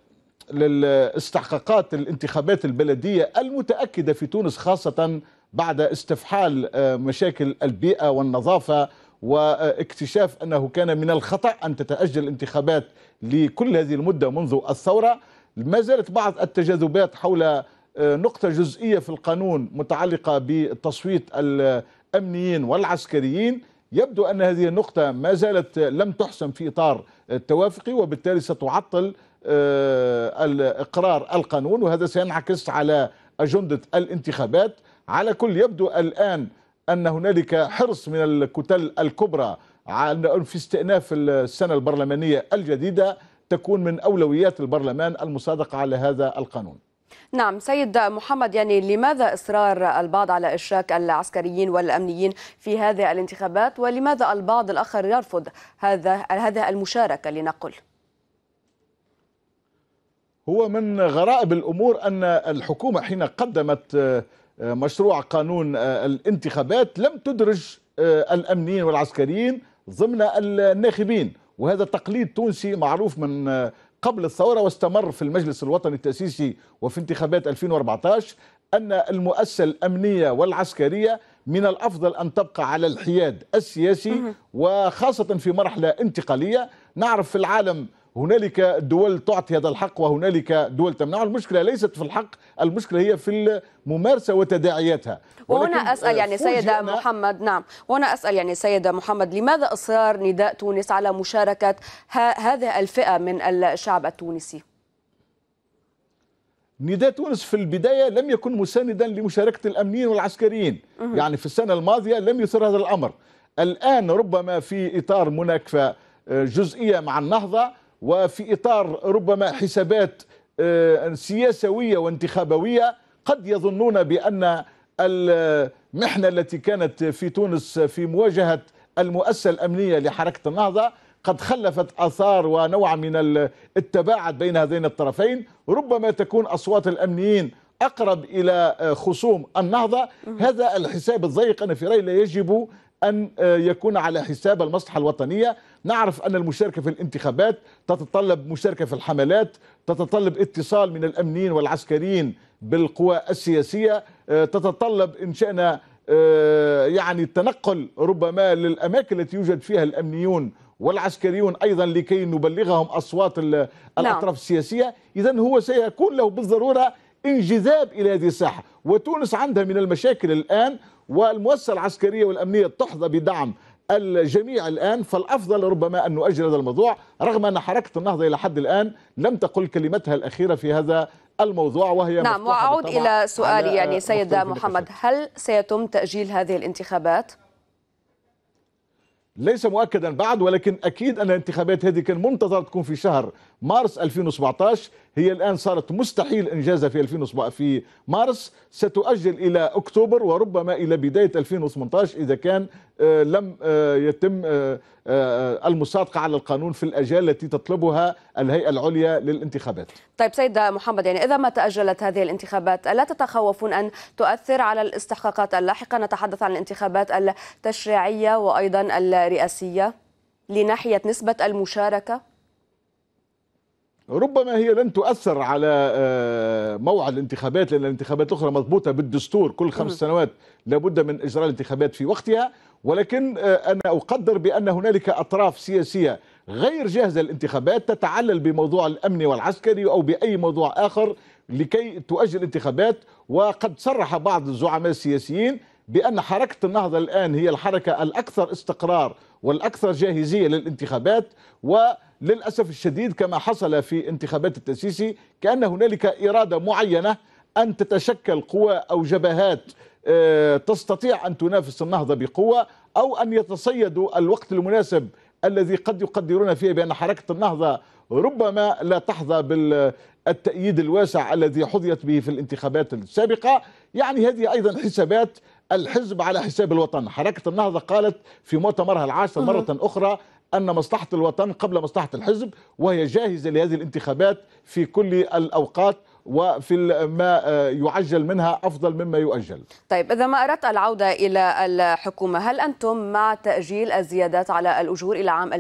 للاستحقاقات الانتخابات البلدية المتأكدة في تونس خاصة بعد استفحال آه، مشاكل البيئة والنظافة واكتشاف أنه كان من الخطأ أن تتأجل الانتخابات لكل هذه المدة منذ الثورة ما زالت بعض التجاذبات حول آه، نقطة جزئية في القانون متعلقة بالتصويت الأمنيين والعسكريين يبدو أن هذه النقطة ما زالت لم تحسم في إطار التوافقي وبالتالي ستعطل آه، إقرار القانون وهذا سينعكس على أجندة الانتخابات على كل يبدو الآن أن هنالك حرص من الكتل الكبرى في استئناف السنة البرلمانية الجديدة تكون من أولويات البرلمان المصادقة على هذا القانون نعم سيد محمد يعني لماذا إصرار البعض على إشراك العسكريين والأمنيين في هذه الانتخابات ولماذا البعض الآخر يرفض هذا هذه المشاركة لنقل هو من غرائب الأمور أن الحكومة حين قدمت آه، آه، مشروع قانون آه، الانتخابات لم تدرج الأمنيين والعسكريين ضمن الناخبين وهذا تقليد تونسي معروف من قبل الثورة واستمر في المجلس الوطني التأسيسي وفي انتخابات 2014 أن المؤسسة الأمنية والعسكرية من الأفضل أن تبقى على الحياد السياسي وخاصة في مرحلة انتقالية نعرف في العالم هنالك دول تعطي هذا الحق وهنالك دول تمنعه نعم، المشكلة ليست في الحق المشكلة هي في الممارسة وتداعياتها وهنا أسأل يعني آه، سيدة محمد نعم وهنا أسأل يعني سيدة محمد لماذا إصرار نداء تونس على مشاركة هذه الفئة من الشعب التونسي نداء تونس في البداية لم يكن مساندا لمشاركة الأمنيين والعسكريين يعني في السنة الماضية لم يثر هذا الأمر الآن ربما في إطار مناكفة آه، جزئية مع النهضة وفي إطار ربما حسابات آه، سياسوية وانتخابوية قد يظنون بأن المحنة التي كانت في تونس في مواجهة المؤسسة الأمنية لحركة النهضة قد خلفت آثار ونوع من التباعد بين هذين الطرفين ربما تكون أصوات الأمنيين أقرب إلى آه، خصوم النهضة هذا الحساب الضيق أنا في رأيي لا يجب أن آه، يكون على حساب المصلحة الوطنية نعرف أن المشاركة في الانتخابات تتطلب مشاركة في الحملات تتطلب اتصال من الأمنيين والعسكريين بالقوى السياسية آه، تتطلب إن شئنا آه، يعني التنقل ربما للأماكن التي يوجد فيها الأمنيون والعسكريون ايضا لكي نبلغهم اصوات نعم. الاطراف لا. السياسيه اذا هو سيكون له بالضروره انجذاب الى هذه الساحه وتونس عندها من المشاكل الان والمؤسسه العسكريه والامنيه تحظى بدعم الجميع الآن فالأفضل ربما أن نؤجل هذا الموضوع رغم أن حركة النهضة إلى حد الآن لم تقل كلمتها الأخيرة في هذا الموضوع وهي نعم وأعود إلى سؤالي يعني سيد محمد هل سيتم تأجيل هذه الانتخابات؟ ليس مؤكدا بعد ولكن أكيد أن الانتخابات هذه كان منتظر تكون في شهر مارس 2017 هي الآن صارت مستحيل إنجازها في 2017 في مارس ستؤجل إلى أكتوبر وربما إلى بداية 2018 إذا كان آه، لم آه، يتم آه، المصادقة على القانون في الأجال التي تطلبها الهيئة العليا للانتخابات طيب سيد محمد يعني إذا ما تأجلت هذه الانتخابات ألا تتخوفون أن تؤثر على الاستحقاقات اللاحقة نتحدث عن الانتخابات التشريعية وأيضا الرئاسية لناحية نسبة المشاركة ربما هي لن تؤثر على آه، موعد الانتخابات لان الانتخابات الاخرى مضبوطه بالدستور كل خمس سنوات لابد من اجراء الانتخابات في وقتها ولكن آه، انا اقدر بان هنالك اطراف سياسيه غير جاهزه للانتخابات تتعلل بموضوع الامن والعسكري او باي موضوع اخر لكي تؤجل الانتخابات وقد صرح بعض الزعماء السياسيين بان حركه النهضه الان هي الحركه الاكثر استقرار والاكثر جاهزيه للانتخابات و للأسف الشديد كما حصل في انتخابات التسيسي كأن هنالك إرادة معينة أن تتشكل قوى أو جبهات آه، تستطيع أن تنافس النهضة بقوة أو أن يتصيدوا الوقت المناسب الذي قد يقدرون فيه بأن حركة النهضة ربما لا تحظى بالتأييد الواسع الذي حظيت به في الانتخابات السابقة يعني هذه أيضا حسابات الحزب على حساب الوطن حركة النهضة قالت في مؤتمرها العاشر مرة أخرى أن مصلحة الوطن قبل مصلحة الحزب وهي جاهزة لهذه الانتخابات في كل الأوقات وفي ما آه، يعجل منها أفضل مما يؤجل طيب إذا ما أردت العودة إلى الحكومة هل أنتم مع تأجيل الزيادات على الأجور إلى عام 2019؟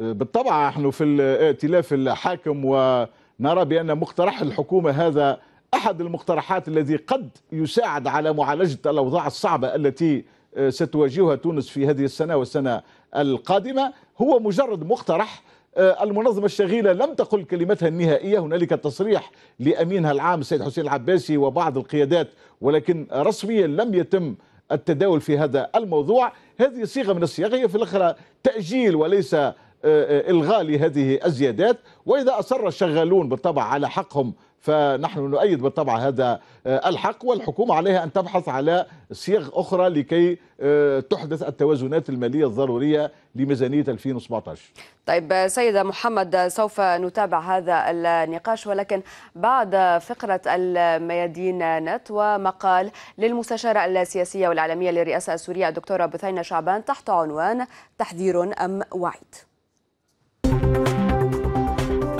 آه، بالطبع نحن في الائتلاف الحاكم ونرى بأن مقترح الحكومة هذا أحد المقترحات الذي قد يساعد على معالجة الأوضاع الصعبة التي آه، ستواجهها تونس في هذه السنة والسنة القادمة هو مجرد مقترح آه، المنظمة الشغيلة لم تقل كلمتها النهائية هنالك تصريح لأمينها العام السيد حسين العباسي وبعض القيادات ولكن رسميا لم يتم التداول في هذا الموضوع هذه صيغة من الصياغة هي في الأخرى تأجيل وليس آه، الغاء لهذه الزيادات واذا اصر الشغالون بالطبع على حقهم فنحن نؤيد بالطبع هذا آه، الحق والحكومة عليها أن تبحث على صيغ أخرى لكي آه، تحدث التوازنات المالية الضرورية لميزانية 2017 طيب سيدة محمد سوف نتابع هذا النقاش ولكن بعد فقرة الميادين نت ومقال للمستشارة السياسية والعالمية للرئاسة السورية الدكتورة بثينة شعبان تحت عنوان تحذير أم وعيد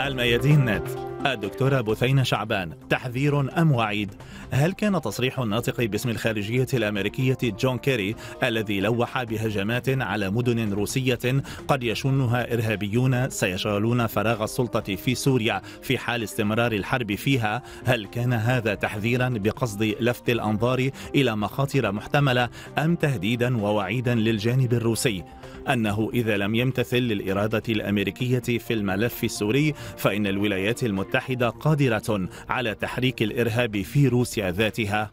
الميادين نت الدكتورة بثينة شعبان تحذير أم وعيد هل كان تصريح الناطق باسم الخارجية الأمريكية جون كيري الذي لوح بهجمات على مدن روسية قد يشنها إرهابيون سيشغلون فراغ السلطة في سوريا في حال استمرار الحرب فيها هل كان هذا تحذيرا بقصد لفت الأنظار إلى مخاطر محتملة أم تهديدا ووعيدا للجانب الروسي أنه إذا لم يمتثل للإرادة الأمريكية في الملف السوري فإن الولايات المتحدة قادرة على تحريك الإرهاب في روسيا ذاتها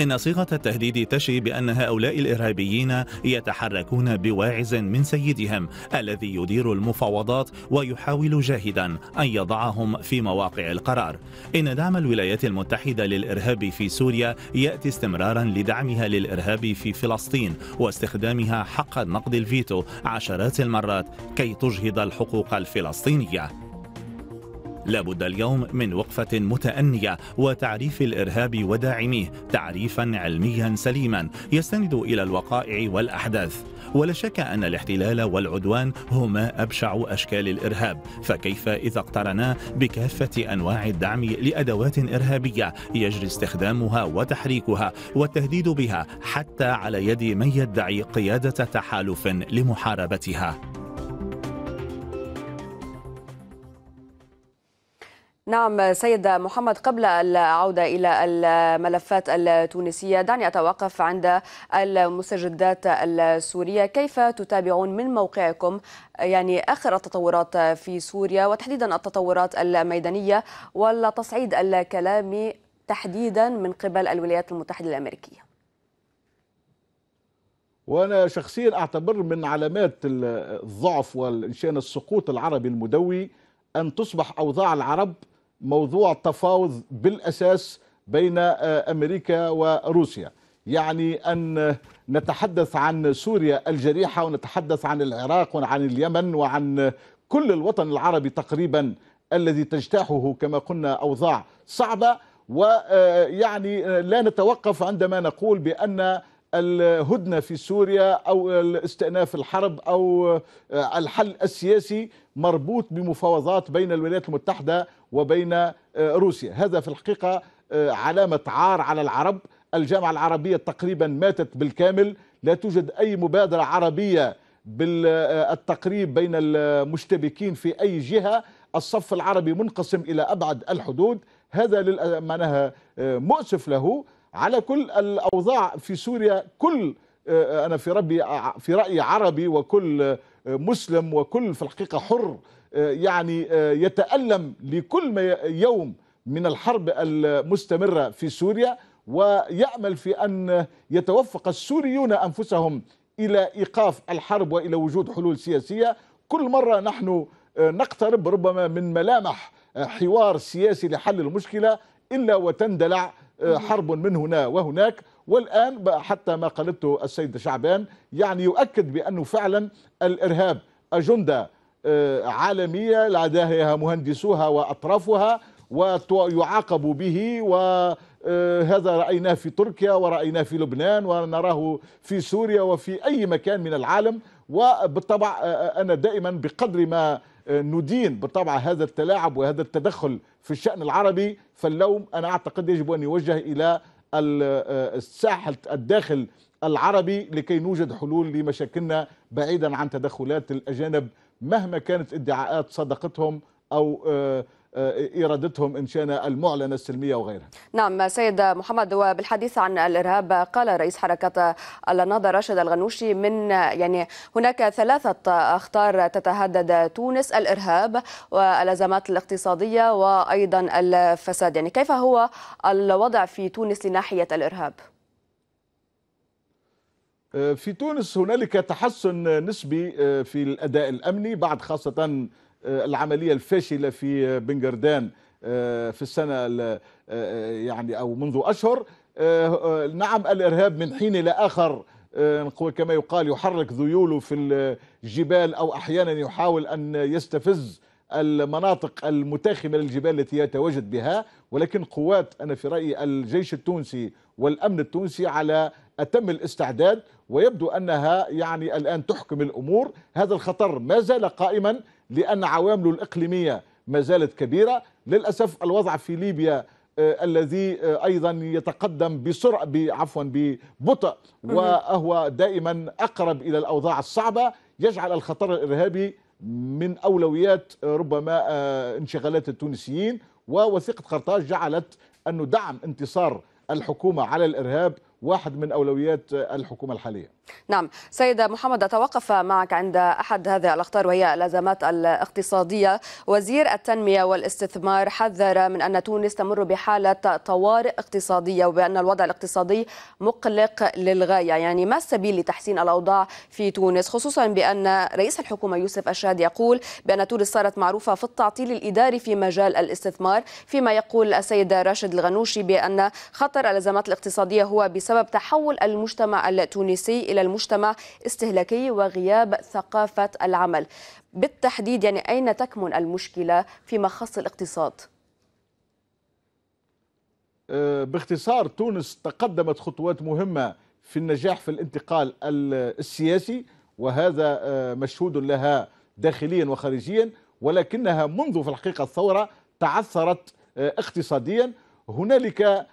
إن صيغة التهديد تشي بأن هؤلاء الإرهابيين يتحركون بواعز من سيدهم الذي يدير المفاوضات ويحاول جاهدا أن يضعهم في مواقع القرار إن دعم الولايات المتحدة للإرهاب في سوريا يأتي استمرارا لدعمها للإرهاب في فلسطين واستخدامها حق نقد الفيتو عشرات المرات كي تجهض الحقوق الفلسطينية لابد اليوم من وقفة متأنية وتعريف الإرهاب وداعميه تعريفا علميا سليما يستند إلى الوقائع والأحداث ولا شك أن الاحتلال والعدوان هما أبشع أشكال الإرهاب فكيف إذا اقترنا بكافة أنواع الدعم لأدوات إرهابية يجري استخدامها وتحريكها والتهديد بها حتى على يد من يدعي قيادة تحالف لمحاربتها نعم سيد محمد قبل العودة إلى الملفات التونسية دعني أتوقف عند المستجدات السورية كيف تتابعون من موقعكم يعني آخر التطورات في سوريا وتحديدا التطورات الميدانية والتصعيد الكلامي تحديدا من قبل الولايات المتحدة الأمريكية وانا شخصيا اعتبر من علامات الضعف والانشان السقوط العربي المدوي ان تصبح اوضاع العرب موضوع تفاوض بالأساس بين آه، أمريكا وروسيا يعني أن نتحدث عن سوريا الجريحة ونتحدث عن العراق وعن اليمن وعن كل الوطن العربي تقريبا الذي تجتاحه كما قلنا أوضاع صعبة ويعني آه، آه، لا نتوقف عندما نقول بأن الهدنة في سوريا أو استئناف الحرب أو آه، الحل السياسي مربوط بمفاوضات بين الولايات المتحدة وبين آه، روسيا هذا في الحقيقة آه، علامة عار على العرب الجامعة العربية تقريبا ماتت بالكامل لا توجد أي مبادرة عربية بالتقريب بين المشتبكين في أي جهة الصف العربي منقسم إلى أبعد الحدود هذا معناها مؤسف له على كل الأوضاع في سوريا كل آه، أنا في ربي آه، في رأيي عربي وكل آه، مسلم وكل في الحقيقة حر يعني يتألم لكل يوم من الحرب المستمرة في سوريا ويأمل في أن يتوفق السوريون أنفسهم إلى إيقاف الحرب وإلى وجود حلول سياسية كل مرة نحن نقترب ربما من ملامح حوار سياسي لحل المشكلة إلا وتندلع آه، حرب من هنا وهناك والآن بقى حتى ما قالته السيد شعبان يعني يؤكد بأنه فعلا الإرهاب أجندة آه، عالمية لديها مهندسوها وأطرافها ويعاقب به وهذا آه، رأيناه في تركيا ورأيناه في لبنان ونراه في سوريا وفي أي مكان من العالم وبالطبع أنا دائما بقدر ما ندين بالطبع هذا التلاعب وهذا التدخل في الشأن العربي فاللوم أنا أعتقد يجب أن يوجه إلى آه، الساحة الداخل العربي لكي نوجد حلول لمشاكلنا بعيدا عن تدخلات الأجانب مهما كانت ادعاءات صدقتهم أو آه، آه، إرادتهم إن شان المعلنة السلمية وغيرها نعم سيد محمد وبالحديث عن الإرهاب قال رئيس حركة النهضة راشد الغنوشي من يعني هناك ثلاثة أخطار تتهدد تونس الإرهاب والأزمات الاقتصادية وأيضا الفساد يعني كيف هو الوضع في تونس لناحية الإرهاب؟ آه، في تونس هنالك تحسن نسبي آه، في الأداء الأمني بعد خاصة آه، العمليه الفاشله في آه، بنجردان آه، في السنه يعني او منذ اشهر نعم الارهاب من حين الى اخر كما يقال يحرك ذيوله في الجبال او احيانا يحاول ان يستفز المناطق المتاخمه للجبال التي يتواجد بها ولكن قوات انا في رايي الجيش التونسي والامن التونسي على اتم الاستعداد ويبدو انها يعني الان تحكم الامور هذا الخطر ما زال قائما لأن عوامله الإقليمية ما زالت كبيرة للأسف الوضع في ليبيا آه، الذي آه، ايضا يتقدم بسرعه عفوا ببطء وهو دائما اقرب الى الاوضاع الصعبه يجعل الخطر الارهابي من اولويات آه، ربما انشغالات التونسيين ووثيقه قرطاج جعلت انه دعم انتصار الحكومه على الارهاب واحد من اولويات الحكومه الحاليه. نعم، سيد محمد اتوقف معك عند احد هذه الاخطار وهي الازمات الاقتصاديه، وزير التنميه والاستثمار حذر من ان تونس تمر بحاله طوارئ اقتصاديه وبان الوضع الاقتصادي مقلق للغايه، يعني ما السبيل لتحسين الاوضاع في تونس خصوصا بان رئيس الحكومه يوسف اشاد يقول بان تونس صارت معروفه في التعطيل الاداري في مجال الاستثمار، فيما يقول السيد راشد الغنوشي بان خطر الازمات الاقتصاديه هو بس بسبب تحول المجتمع التونسي إلى المجتمع استهلاكي وغياب ثقافة العمل بالتحديد يعني أين تكمن المشكلة فيما خص الاقتصاد؟ أه، باختصار تونس تقدمت خطوات مهمة في النجاح في الانتقال السياسي وهذا أه، مشهود لها داخليا وخارجيا ولكنها منذ في الحقيقة الثورة تعثرت أه، اقتصاديا هنالك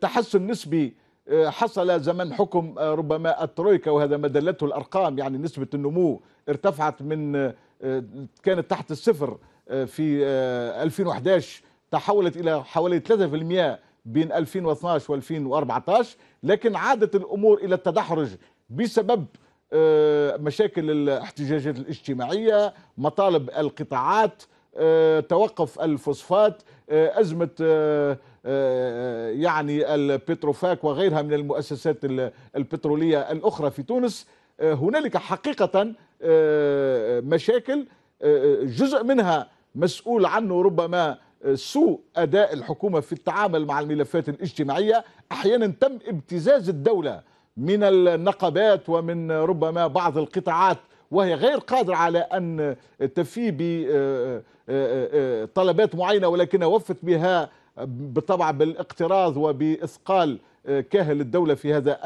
تحسن نسبي آه، حصل زمن حكم آه، ربما الترويكا وهذا ما دلته الارقام يعني نسبه النمو ارتفعت من آه، كانت تحت الصفر في 2011 تحولت الى حوالي 3% بين 2012 و 2014 لكن عادت الامور الى التدحرج بسبب مشاكل الاحتجاجات الاجتماعيه مطالب القطاعات توقف الفوسفات ازمه يعني البتروفاك وغيرها من المؤسسات البترولية الأخرى في تونس آه، هنالك حقيقة آه، مشاكل آه، جزء منها مسؤول عنه ربما سوء أداء الحكومة في التعامل مع الملفات الاجتماعية أحيانا تم ابتزاز الدولة من النقابات ومن ربما بعض القطاعات وهي غير قادرة على أن تفي بطلبات معينة ولكنها وفت بها بالطبع بالاقتراض وبإثقال آه، كاهل الدولة في هذا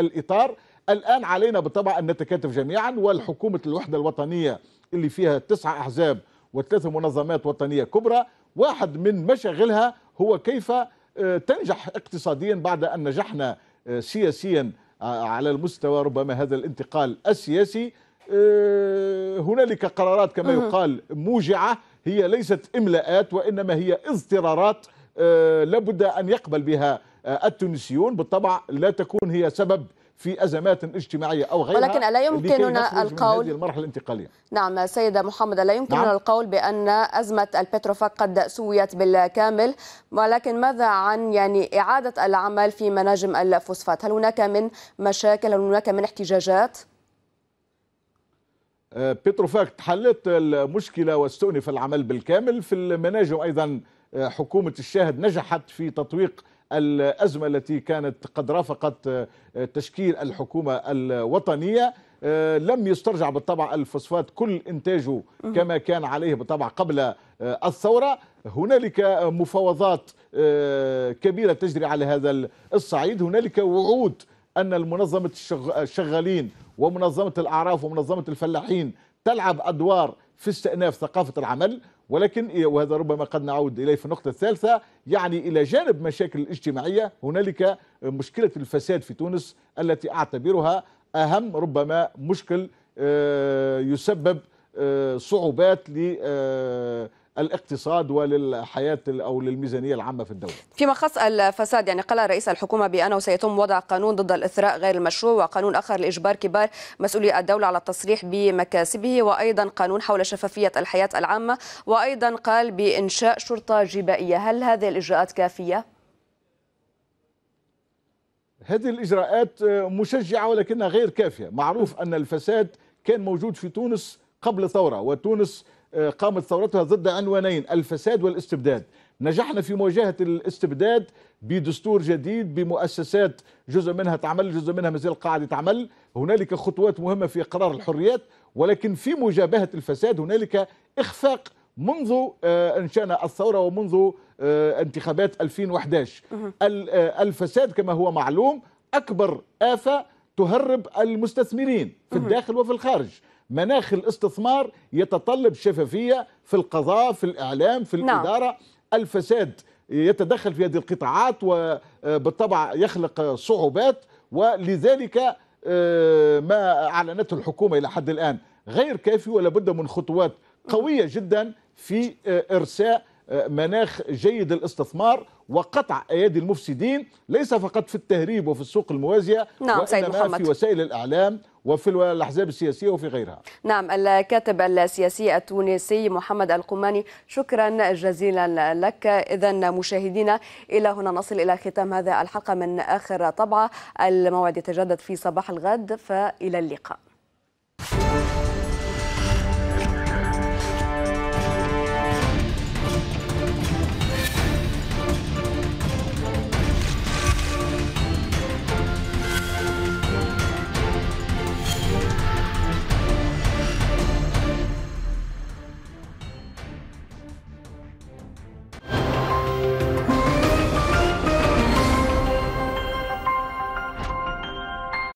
الإطار الآن علينا بالطبع أن نتكاتف جميعا والحكومة الوحدة الوطنية اللي فيها تسعة أحزاب وثلاث منظمات وطنية كبرى واحد من مشاغلها هو كيف آه، تنجح اقتصاديا بعد أن نجحنا آه، سياسيا على المستوى ربما هذا الانتقال السياسي هنالك قرارات كما يقال موجعة هي ليست إملاءات وإنما هي اضطرارات آه، لابد أن يقبل بها آه، التونسيون بالطبع لا تكون هي سبب في ازمات اجتماعيه او غيرها ولكن الا يمكننا القول هذه المرحله الانتقاليه نعم سيده محمد الا يمكننا نعم. القول بان ازمه البتروفاك قد سويت بالكامل ولكن ماذا عن يعني اعاده العمل في مناجم الفوسفات هل هناك من مشاكل هل هناك من احتجاجات آه، بتروفاك حلت المشكله واستؤنف العمل بالكامل في المناجم ايضا حكومة الشاهد نجحت في تطويق الأزمة التي كانت قد رافقت آه، تشكيل الحكومة الوطنية آه، لم يسترجع بالطبع الفوسفات كل إنتاجه كما كان عليه بالطبع قبل آه، الثورة هنالك مفاوضات كبيرة تجري على هذا الصعيد هنالك وعود أن منظمة الشغالين ومنظمة الأعراف ومنظمة الفلاحين تلعب أدوار في استئناف ثقافة العمل ولكن إيه، وهذا ربما قد نعود إليه في النقطة الثالثة يعني إلى جانب مشاكل الاجتماعية هنالك مشكلة الفساد في تونس التي أعتبرها أهم ربما مشكل آه، يسبب آه، صعوبات ل آه، الاقتصاد وللحياه او للميزانيه العامه في الدوله. فيما خص الفساد يعني قال رئيس الحكومه بانه سيتم وضع قانون ضد الاثراء غير المشروع وقانون اخر لاجبار كبار مسؤولي الدوله على التصريح بمكاسبه وايضا قانون حول شفافيه الحياه العامه وايضا قال بانشاء شرطه جبائيه، هل هذه الاجراءات كافيه؟ هذه الاجراءات آه، مشجعه ولكنها غير كافيه، معروف ان الفساد كان موجود في تونس قبل الثوره وتونس آه، قامت ثورتها ضد عنوانين الفساد والاستبداد نجحنا في مواجهة الاستبداد بدستور جديد بمؤسسات جزء منها تعمل جزء منها مازال قاعدة تعمل هنالك خطوات مهمة في إقرار الحريات ولكن في مجابهة الفساد هنالك إخفاق منذ آه، انشأنا الثورة ومنذ آه، انتخابات 2011 الفساد كما هو معلوم أكبر آفة تهرب المستثمرين في الداخل وفي الخارج مناخ الاستثمار يتطلب شفافية في القضاء في الإعلام في نعم. الإدارة نعم. الفساد يتدخل في هذه القطاعات وبالطبع يخلق صعوبات ولذلك آه، ما أعلنته الحكومة إلى حد الآن غير كافي ولا بد من خطوات قوية جدا في آه، إرساء آه، مناخ جيد الاستثمار وقطع ايادي المفسدين ليس فقط في التهريب وفي السوق الموازيه نعم وانما في وسائل الاعلام وفي الاحزاب السياسيه وفي غيرها. نعم الكاتب السياسي التونسي محمد القماني شكرا جزيلا لك اذا مشاهدينا الى هنا نصل الى ختام هذا الحلقه من اخر طبعه الموعد يتجدد في صباح الغد فالى اللقاء.